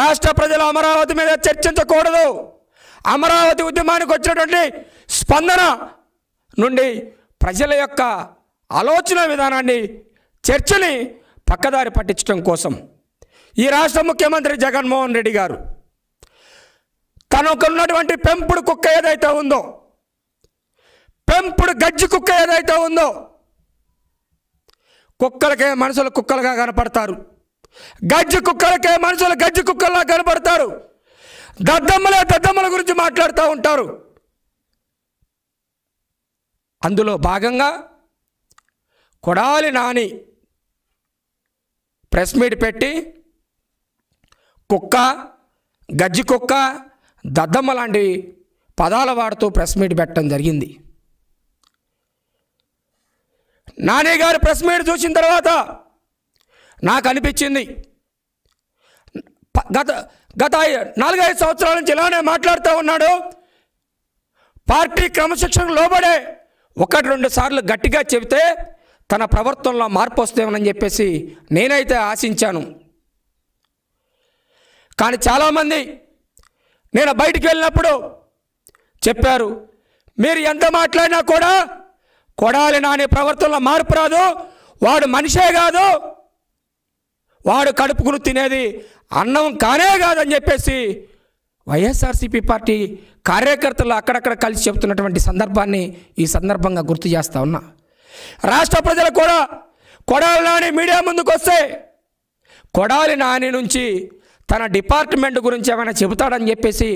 రాష్ట్ర ప్రజలు అమరావతి మీద చర్చించకూడదు అమరావతి ఉద్యమానికి వచ్చినటువంటి స్పందన నుండి ప్రజల యొక్క ఆలోచన విధానాన్ని చర్చని పక్కదారి పట్టించడం కోసం ఈ రాష్ట్ర ముఖ్యమంత్రి జగన్మోహన్ రెడ్డి గారు తనకున్నటువంటి పెంపుడు కుక్క ఏదైతే ఉందో పెంపుడు గజ్జి కుక్క ఏదైతే ఉందో కుక్కలకే మనుషులు కుక్కలుగా కనపడతారు గజ్జి కుక్కలకే మనుషులు గజ్జి కుక్కల్లా కనబడతారు దద్దమ్మలే దద్దమ్మల గురించి మాట్లాడుతూ ఉంటారు అందులో భాగంగా కొడాలి నాని ప్రెస్ మీట్ పెట్టి కుక్క గజ్జి కుక్క దద్దమ్మ లాంటి పదాల వాడుతూ ప్రెస్ మీట్ పెట్టడం జరిగింది నాని గారు ప్రెస్ మీట్ చూసిన తర్వాత నాకు అనిపించింది గత గత నాలుగైదు సంవత్సరాల నుంచి ఇలానే మాట్లాడుతూ ఉన్నాడు పార్టీ క్రమశిక్షణ లోబడే ఒకటి రెండు సార్లు గట్టిగా చెబితే తన ప్రవర్తనలో మార్పు వస్తామని చెప్పేసి నేనైతే ఆశించాను కానీ చాలామంది నేను బయటికి వెళ్ళినప్పుడు చెప్పారు మీరు ఎంత మాట్లాడినా కూడా కొడాలి నాని ప్రవర్తనలో మార్పు రాదు వాడు మనిషే కాదు వాడు కడుపుకుని తినేది అన్నం కానే కాదని చెప్పేసి వైఎస్ఆర్సీపీ పార్టీ కార్యకర్తలు అక్కడక్కడ కలిసి చెబుతున్నటువంటి సందర్భాన్ని ఈ సందర్భంగా గుర్తు చేస్తా ఉన్నా రాష్ట్ర ప్రజలు కూడా కొడాలి నాని మీడియా ముందుకు వస్తే కొడాలి నాని నుంచి తన డిపార్ట్మెంట్ గురించి ఏమైనా చెబుతాడని చెప్పేసి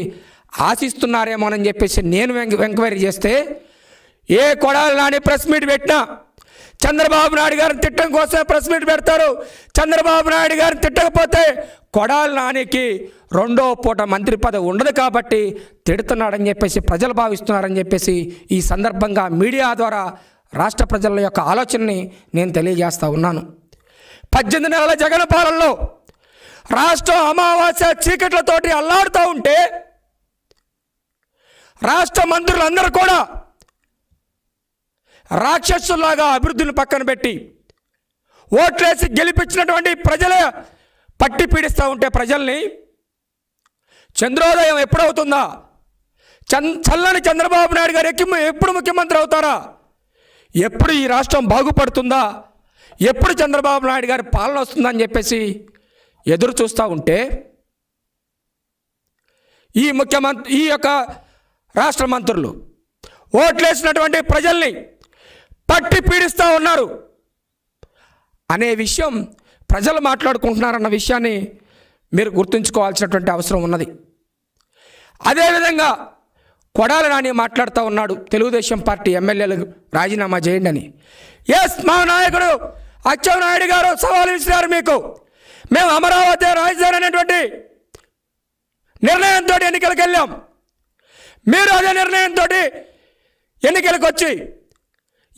ఆశిస్తున్నారేమోనని చెప్పేసి నేను ఎంక్వైరీ చేస్తే ఏ కొడాలి నాని ప్రెస్ మీట్ పెట్టినా చంద్రబాబు నాయుడు గారిని తిట్టడం కోసమే ప్రెస్ మీట్ పెడతారు చంద్రబాబు నాయుడు గారిని తిట్టకపోతే కొడాలి నానికి రెండో పూట మంత్రి పదవి ఉండదు కాబట్టి తిడుతున్నాడని చెప్పేసి ప్రజలు భావిస్తున్నారని చెప్పేసి ఈ సందర్భంగా మీడియా ద్వారా రాష్ట్ర ప్రజల యొక్క ఆలోచనని నేను తెలియజేస్తూ ఉన్నాను పద్దెనిమిది నెలల జగన్ పాలనలో రాష్ట్రం అమావాస్య చీకట్లతోటి అల్లాడుతూ ఉంటే రాష్ట్ర మంత్రులందరూ కూడా రాక్షసులాగా అభివృద్ధిని పక్కన పెట్టి ఓట్లేసి గెలిపించినటువంటి ప్రజలే పట్టి పీడిస్తూ ఉంటే ప్రజల్ని చంద్రోదయం ఎప్పుడవుతుందా చన్ చల్లని చంద్రబాబు నాయుడు గారు ఎక్కి ఎప్పుడు ముఖ్యమంత్రి అవుతారా ఎప్పుడు ఈ రాష్ట్రం బాగుపడుతుందా ఎప్పుడు చంద్రబాబు నాయుడు గారి పాలన వస్తుందని చెప్పేసి ఎదురు చూస్తూ ఉంటే ఈ ముఖ్యమంత్రి ఈ యొక్క రాష్ట్ర మంత్రులు ఓట్లేసినటువంటి ప్రజల్ని పట్టి పీడిస్తూ ఉన్నారు అనే విషయం ప్రజలు మాట్లాడుకుంటున్నారన్న విషయాన్ని మీరు గుర్తుంచుకోవాల్సినటువంటి అవసరం ఉన్నది అదేవిధంగా కొడాల నాని మాట్లాడుతూ ఉన్నాడు తెలుగుదేశం పార్టీ ఎమ్మెల్యేలు రాజీనామా చేయండి అని ఎస్ మా నాయకుడు అచ్చెన్నాయుడు గారు సవాలు విసిరారు మీకు మేము అమరావతి రాజధాని అనేటువంటి నిర్ణయంతో ఎన్నికలకు వెళ్ళాం మీరు అదే నిర్ణయంతో ఎన్నికలకు వచ్చి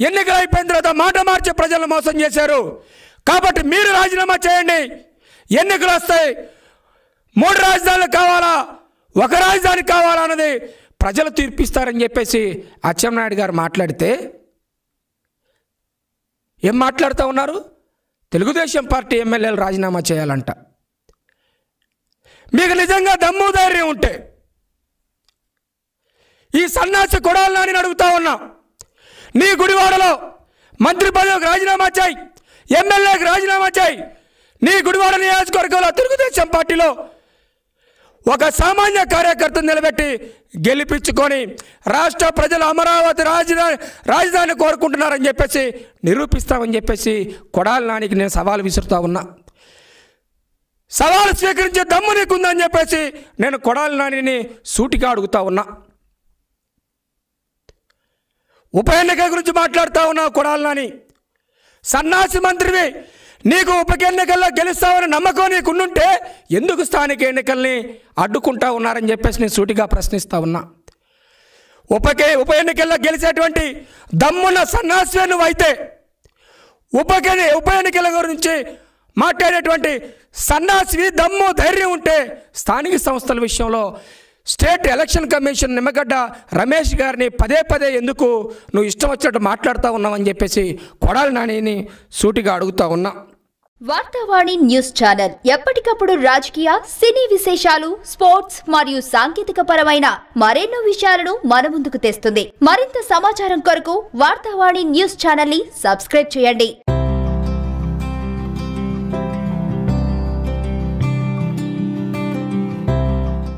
ఎన్నికలు అయిపోయిన తర్వాత మాట మార్చి ప్రజలను మోసం చేశారు కాబట్టి మీరు రాజీనామా చేయండి ఎన్నికలు వస్తాయి మూడు రాజధానులు కావాలా ఒక రాజధాని కావాలా అన్నది ప్రజలు తీర్పిస్తారని చెప్పేసి అచ్చెన్నాయుడు గారు మాట్లాడితే ఏం మాట్లాడుతూ ఉన్నారు తెలుగుదేశం పార్టీ ఎమ్మెల్యేలు రాజీనామా చేయాలంట మీకు నిజంగా దమ్ము ధైర్యం ఉంటే ఈ సన్నాసి కొడాలని అడుగుతా ఉన్నా నీ గుడివాడలో మంత్రి పదవికి రాజీనామా చేయి ఎమ్మెల్యేకి రాజీనామా చేయి నీ గుడివాడ నియోజకవర్గంలో తెలుగుదేశం పార్టీలో ఒక సామాన్య కార్యకర్తను నిలబెట్టి గెలిపించుకొని రాష్ట్ర ప్రజలు అమరావతి రాజధాని రాజధాని కోరుకుంటున్నారని చెప్పేసి నిరూపిస్తామని చెప్పేసి కొడాలి నానికి నేను సవాలు విసురుతా ఉన్నా సవాలు స్వీకరించే దమ్ము నీకుందని చెప్పేసి నేను కొడాలి నానిని సూటిగా అడుగుతా ఉన్నా ఉప ఎన్నిక గురించి మాట్లాడుతూ ఉన్నావు కొడాలని సన్నాసి మంత్రివి నీకు ఉప ఎన్నికల్లో గెలుస్తావని నమ్మకం నీకుండుంటే ఎందుకు స్థానిక ఎన్నికల్ని అడ్డుకుంటా ఉన్నారని చెప్పేసి నేను సూటిగా ప్రశ్నిస్తా ఉన్నా ఉపకే ఉప ఎన్నికల్లో గెలిచేటువంటి దమ్మున్న నువ్వు నువ్వైతే ఉపకే ఉప ఎన్నికల గురించి మాట్లాడేటువంటి సన్నాసివి దమ్ము ధైర్యం ఉంటే స్థానిక సంస్థల విషయంలో state election commission Nimmagadda Ramesh గారిని పదే పదే ఎందుకు నువ్వు ఇష్టం వచ్చినట్టు మాట్లాడుతూ ఉన్నావని చెప్పేసి కొడాలి నాని సూటిగా అడుగుతా ఉన్నా వార్తావాణి న్యూస్ ఛానల్ ఎప్పటికప్పుడు రాజకీయ సినీ విశేషాలు స్పోర్ట్స్ మరియు సాంకేతిక పరమైన మరెన్నో విషయాలను మన ముందుకు తెస్తుంది మరింత సమాచారం కొరకు వార్తావాణి న్యూస్ ఛానల్ ని సబ్స్క్రైబ్ చేయండి